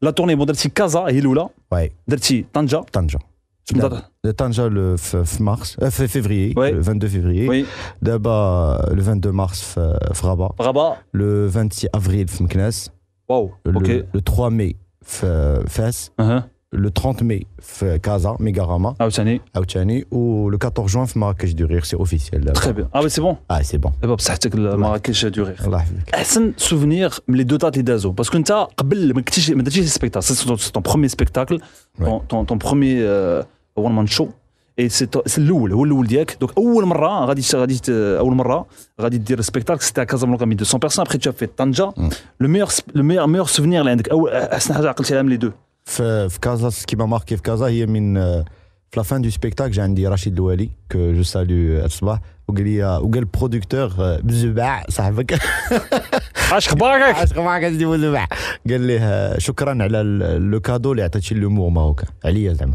La tournée, bon, d'Alti Kaza et Iloula. Oui. Tanja. Tanja. Le Tanja le mars, euh, le 22 février. Oui. D'abord euh, le 22 mars, euh, Rabat. Rabat. Le 26 avril, à Wow. Le, le 3 mai, euh, Fès. Uh-huh le 30 mai à Casa, Megarama. Aouchani. Ah, Aouchani. Ah, Ou le 14 juin à Marrakech du Rire, c'est officiel. Très bien. Ah, c'est bon Ah, c'est bon. C'est bon, ça le Marrakech du Rire. Est-ce un souvenir les deux dates d'Azo Parce que tu as un spectacle. C'est ton premier spectacle, ton premier euh, one-man show. Et c'est l'oul, c'est l'oul diek. Donc, l'oul mara, l'oul mara, l'oul dire le spectacle, c'était à Casablanca, mais 200 personnes. Après, tu as fait Tanja. Mm. Le meilleur souvenir, l'indic, l'oul, c'est l'oul, les deux. في في كازا ما ماركي في كازا هي من في لا فان دو سبيكتاك جا عندي رشيد الوالي كو جو سالو الصباح وقال لي وقال البرودكتور بزبع صاحبك اش اخبارك؟ اش اخبارك بزبع قال ليه شكرا على لو كادو اللي عطيتي لومور ماروكان عليا زعما